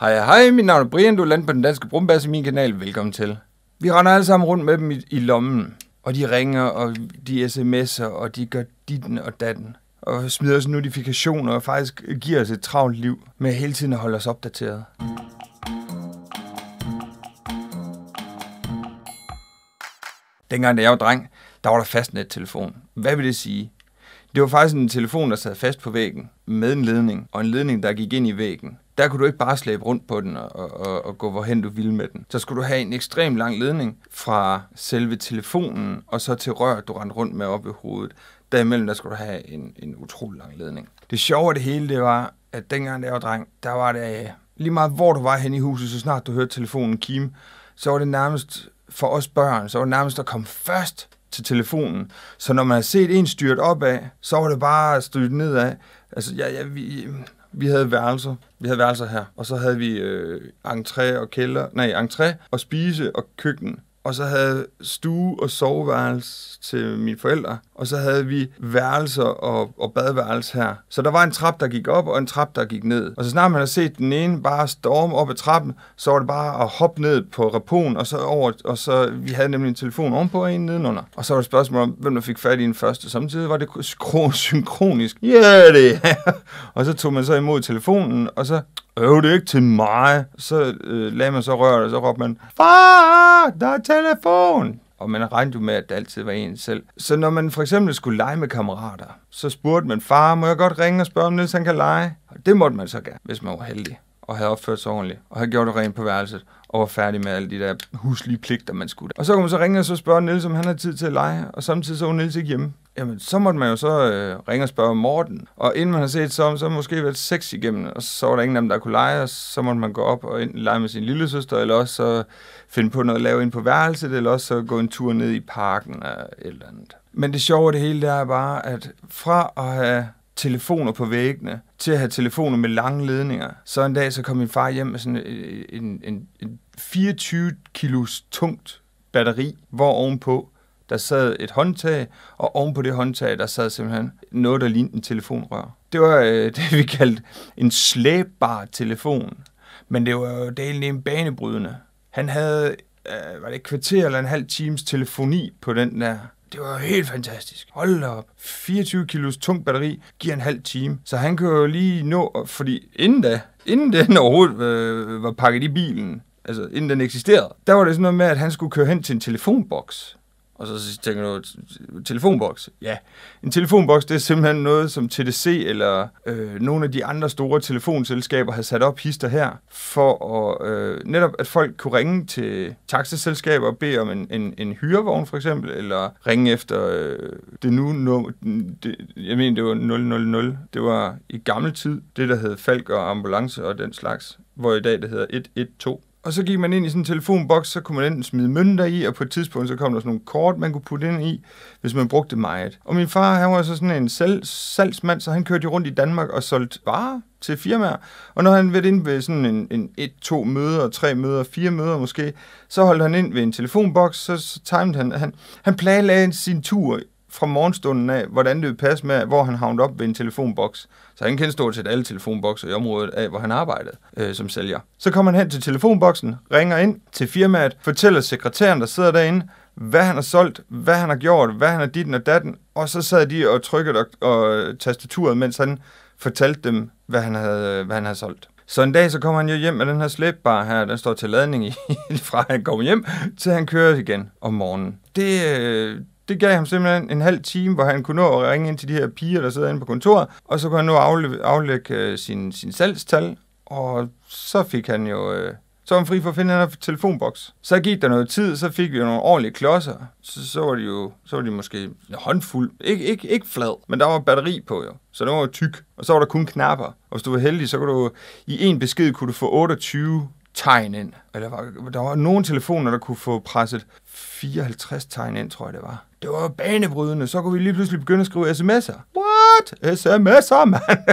Hej hej, mit navn er Brian, du er landet på den danske brumbas i min kanal. Velkommen til. Vi render alle sammen rundt med dem i, i lommen, og de ringer, og de sms'er, og de gør ditten og datten, og smider os notifikationer, og faktisk giver os et travlt liv med hele tiden at holde os opdateret. Dengang da jeg var dreng, der var der fastnettelefon. Hvad vil det sige? Det var faktisk en telefon, der sad fast på væggen med en ledning, og en ledning, der gik ind i væggen. Der kunne du ikke bare slæbe rundt på den og, og, og gå hvorhen du ville med den. Så skulle du have en ekstrem lang ledning fra selve telefonen og så til røret, du rendte rundt med op i hovedet. Derimellem der skulle du have en, en utrolig lang ledning. Det sjove af det hele, det var, at dengang jeg var dreng, der var det øh, lige meget hvor du var hen i huset, så snart du hørte telefonen kim, så var det nærmest for os børn, så var det nærmest at komme først til telefonen. Så når man har set en styrt opad, så var det bare styrt nedad. Altså, ja, ja, vi, vi havde værelser. Vi havde værelser her, og så havde vi øh, entré og kælder, nej, entré og spise og køkken og så havde stue og soveværelse til mine forældre, og så havde vi værelser og, og badeværelse her. Så der var en trap, der gik op, og en trap, der gik ned. Og så snart man havde set den ene bare storme op ad trappen, så var det bare at hoppe ned på rapon, og så over, og så, vi havde nemlig en telefon ovenpå og en nedenunder. Og så var det spørgsmål om, hvem der fik fat i den første. Samtidig var det synkronisk. Ja, yeah, det er. og så tog man så imod telefonen, og så Øv det ikke til mig. Så øh, lagde man så røret, og så råbte man, Far, der er telefon! Og man regnede jo med, at det altid var en selv. Så når man for eksempel skulle lege med kammerater, så spurgte man, far, må jeg godt ringe og spørge, om Niels han kan lege? Og det måtte man så gerne, hvis man var heldig og havde opført sig ordentligt, og havde gjort det rent på værelset, og var færdig med alle de der huslige pligter, man skulle. Og så kunne man så ringe og så spørge Nils, om han havde tid til at lege, og samtidig så var Nils ikke hjemme. Jamen, så måtte man jo så øh, ringe og spørge Morten. Og inden man har set så, så måske været seks igennem, og så var der ingen af dem, der kunne lege, og så måtte man gå op og enten lege med sin lille søster, eller også så finde på noget at lave ind på værelset, eller også så gå en tur ned i parken eller et eller andet. Men det sjove af det hele, der er bare, at fra at have telefoner på væggene, til at have telefoner med lange ledninger. Så en dag så kom min far hjem med sådan en, en, en, 24 kilos tungt batteri, hvor ovenpå der sad et håndtag, og ovenpå det håndtag, der sad simpelthen noget, der lignede en telefonrør. Det var øh, det, vi kaldte en slæbbar telefon. Men det var jo delen en banebrydende. Han havde, øh, var det et kvarter eller en halv times telefoni på den der det var helt fantastisk. Hold da op. 24 kilos tung batteri giver en halv time. Så han kan jo lige nå, fordi inden da, inden den overhovedet øh, var pakket i bilen, altså inden den eksisterede, der var det sådan noget med, at han skulle køre hen til en telefonboks og så tænker du, telefonboks? Ja, en telefonboks, det er simpelthen noget, som TDC eller øh, nogle af de andre store telefonselskaber har sat op hister her, for at, øh, netop at folk kunne ringe til taxaselskaber og bede om en, en, en hyrevogn for eksempel, eller ringe efter øh, det nu nu det, jeg mener det var 000, det var i gammel tid, det der hed Falk og Ambulance og den slags, hvor i dag det hedder 112. Og så gik man ind i sådan en telefonboks, så kunne man enten smide mønter i, og på et tidspunkt så kom der sådan nogle kort, man kunne putte ind i, hvis man brugte meget. Og min far, han var så sådan en salgsmand, så han kørte rundt i Danmark og solgte varer til firmaer. Og når han været ind ved sådan en, en et, to møder, tre møder, fire møder måske, så holdt han ind ved en telefonboks, så, så timede han, han, han planlagde sin tur fra morgenstunden af, hvordan det passe med, hvor han havnede op ved en telefonboks. Så han kendte stort set alle telefonbokser i området af, hvor han arbejdede øh, som sælger. Så kommer han hen til telefonboksen, ringer ind til firmaet, fortæller sekretæren, der sidder derinde, hvad han har solgt, hvad han har gjort, hvad han har dit og datten, og så sad de og trykkede og, og tastaturet, mens han fortalte dem, hvad han havde, hvad han havde solgt. Så en dag så kommer han jo hjem med den her slæbbar her, den står til ladning i, fra han kommer hjem, til han kører igen om morgenen. Det, øh, det gav ham simpelthen en halv time, hvor han kunne nå at ringe ind til de her piger, der sidder inde på kontoret, og så kunne han nu aflægge, aflægge øh, sin, sin salgstal, og så fik han jo... Øh, så var han fri for at finde en telefonboks. Så gik der noget tid, så fik vi jo nogle ordentlige klodser. Så, så var de jo så var de måske håndfuld. Ikke, ikke, ikke flad, men der var batteri på jo. Så den var jo tyk, og så var der kun knapper. Og hvis du var heldig, så kunne du i en besked kunne du få 28 tegn ind. Eller var, der var nogle telefoner, der kunne få presset 54 tegn ind, tror jeg det var. Det var banebrydende. Så kunne vi lige pludselig begynde at skrive sms'er. What? SMS'er, mand!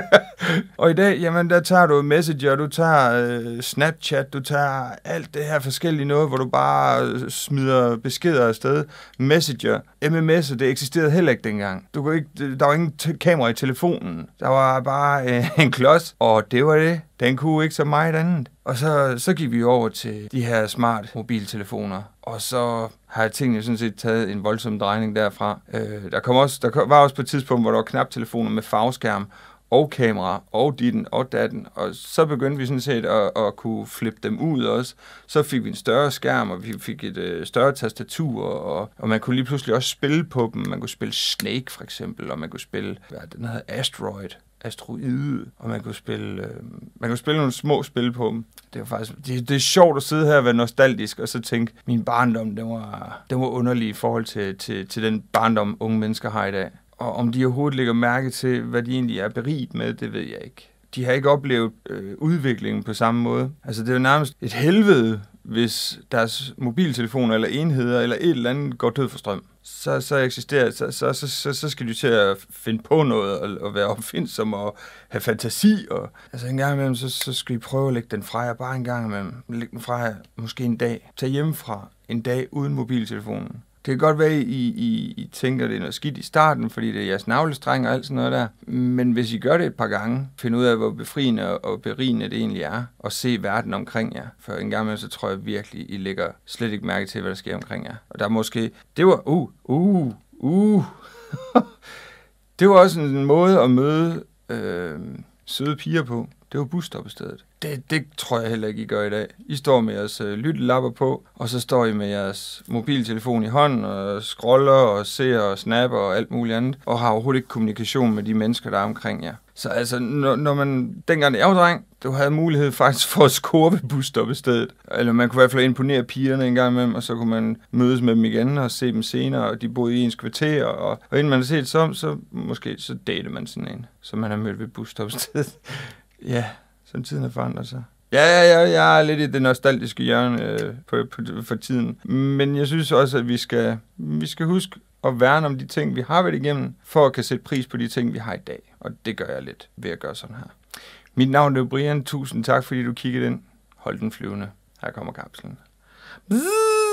og i dag, jamen, der tager du Messenger, du tager øh, Snapchat, du tager alt det her forskellige noget, hvor du bare øh, smider beskeder afsted. Messenger, MMS'er, det eksisterede heller ikke dengang. Du kunne ikke, der var ingen kamera i telefonen. Der var bare øh, en klods, og det var det. Den kunne ikke så meget andet. Og så, så gik vi over til de her smart mobiltelefoner, og så har tingene sådan set taget en voldsom drejning derfra. Øh, der, kom også, der kom, var også på et tidspunkt, hvor der var knaptelefoner med farveskærm, og kamera, og ditten, og datten, og så begyndte vi sådan set at, at kunne flippe dem ud også. Så fik vi en større skærm, og vi fik et øh, større tastatur, og, og man kunne lige pludselig også spille på dem. Man kunne spille Snake for eksempel, og man kunne spille, hvad den hedder, Asteroid, asteroide, og man kunne spille, øh, man kunne spille nogle små spil på dem. Det er faktisk det, det er sjovt at sidde her og være nostalgisk, og så tænke, min barndom, den var, den var underlig i forhold til, til, til den barndom, unge mennesker har i dag. Og om de overhovedet lægger mærke til, hvad de egentlig er beriget med, det ved jeg ikke. De har ikke oplevet øh, udviklingen på samme måde. Altså, det er jo nærmest et helvede, hvis deres mobiltelefoner eller enheder eller et eller andet går død for strøm så, så eksisterer, så, så, så, så, så skal du til at finde på noget, og, og være opfindsom, og have fantasi, og altså en gang imellem, så, så skal I prøve at lægge den fra jer, bare en gang imellem, lægge den fra jer, måske en dag, tag hjemmefra en dag uden mobiltelefonen, det kan godt være, I, I, I tænker, det er noget skidt i starten, fordi det er jeres navlestreng og alt sådan noget der. Men hvis I gør det et par gange, find ud af, hvor befriende og berigende det egentlig er, og se verden omkring jer. For en gang imellem, så tror jeg virkelig, I lægger slet ikke mærke til, hvad der sker omkring jer. Og der er måske, det var, uh, uh, uh. det var også en måde at møde øh, søde piger på. Det var busstoppestedet. Det, det tror jeg heller ikke, I gør i dag. I står med jeres øh, lyttelapper på, og så står I med jeres mobiltelefon i hånden og scroller og ser og snapper og alt muligt andet, og har overhovedet ikke kommunikation med de mennesker, der er omkring jer. Så altså, når, når man, dengang jeg var dreng, du havde mulighed faktisk for at score ved busstoppestedet. Eller man kunne i hvert fald imponere pigerne en gang imellem, og så kunne man mødes med dem igen og se dem senere, og de boede i ens kvarter, og, og inden man har set så, så måske så date man sådan en, som man har mødt ved busstoppestedet. Ja, som tiden har forandret sig. Ja, ja, ja, jeg er lidt i det nostalgiske hjørne øh, på, på, for tiden. Men jeg synes også, at vi skal, vi skal huske at værne om de ting, vi har været igennem, for at kan sætte pris på de ting, vi har i dag. Og det gør jeg lidt ved at gøre sådan her. Mit navn er Brian. Tusind tak, fordi du kiggede ind. Hold den flyvende. Her kommer kapslen. Bzzz.